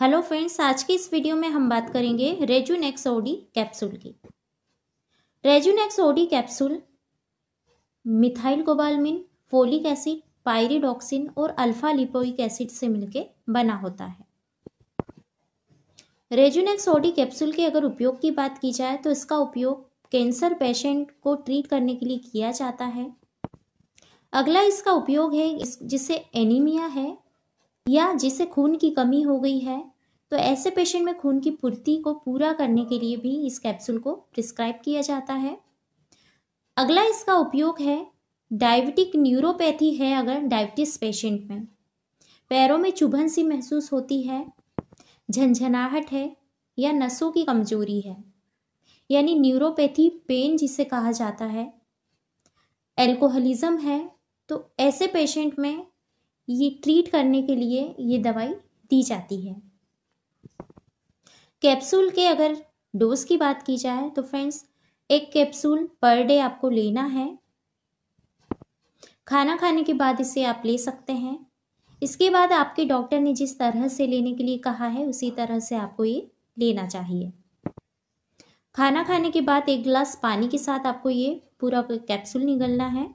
hello friends आज की इस वीडियो में हम बात करेंगे रेजुनेक्स ओडी कैप्सूल की Rejunex OD capsule methylcobalamin folic acid pyridoxine और अल्फा लिपोइक एसिड से मिलकर बना होता है रेजुनेक्स ओडी कैप्सूल के अगर उपयोग की बात की जाए तो इसका उपयोग कैंसर पेशेंट को ट्रीट करने के लिए किया जाता है अगला इसका उपयोग है जिसे एनीमिया है या जिसे खून की कमी हो गई है तो ऐसे पेशेंट में खून की पूर्ति को पूरा करने के लिए भी इस कैप्सूल को प्रिस्क्राइब किया जाता है अगला इसका उपयोग है डायबिटिक न्यूरोपैथी है अगर डायबिटिस पेशेंट में पैरों में चुभन सी महसूस होती है झंझनाहट है या नसों की कमजोरी है यानी न्यूरोपैथी पेन जिसे कहा जाता है एल्कोहलिज्म है तो ऐसे पेशेंट में ये ट्रीट करने के लिए ये दवाई दी जाती है कैप्सूल के अगर डोज की बात की जाए तो फ्रेंड्स एक कैप्सूल पर डे आपको लेना है खाना खाने के बाद इसे आप ले सकते हैं इसके बाद आपके डॉक्टर ने जिस तरह से लेने के लिए कहा है उसी तरह से आपको ये लेना चाहिए खाना खाने के बाद एक गिलास पानी के साथ आपको ये पूरा कैप्सूल निगलना है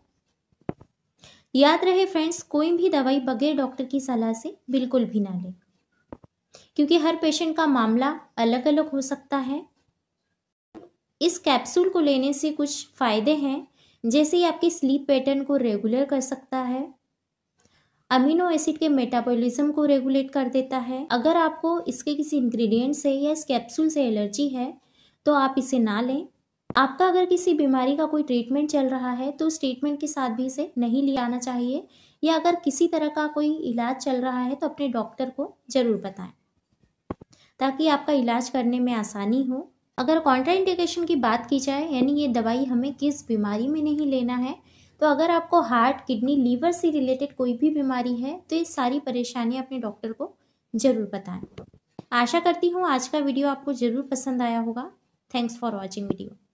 याद रहे फ्रेंड्स कोई भी दवाई बगैर डॉक्टर की सलाह से बिल्कुल भी ना लें क्योंकि हर पेशेंट का मामला अलग अलग हो सकता है इस कैप्सूल को लेने से कुछ फ़ायदे हैं जैसे ये आपके स्लीप पैटर्न को रेगुलर कर सकता है अमीनो एसिड के मेटाबॉलिज्म को रेगुलेट कर देता है अगर आपको इसके किसी इंग्रेडिएंट से या इस कैप्सूल से एलर्जी है तो आप इसे ना लें आपका अगर किसी बीमारी का कोई ट्रीटमेंट चल रहा है तो उस ट्रीटमेंट के साथ भी इसे नहीं ले आना चाहिए या अगर किसी तरह का कोई इलाज चल रहा है तो अपने डॉक्टर को ज़रूर बताएं ताकि आपका इलाज करने में आसानी हो अगर कॉन्ट्राइंडेकेशन की बात की जाए यानी ये दवाई हमें किस बीमारी में नहीं लेना है तो अगर आपको हार्ट किडनी लीवर से रिलेटेड कोई भी बीमारी है तो ये सारी परेशानियाँ अपने डॉक्टर को ज़रूर बताएं आशा करती हूँ आज का वीडियो आपको ज़रूर पसंद आया होगा थैंक्स फॉर वॉचिंग वीडियो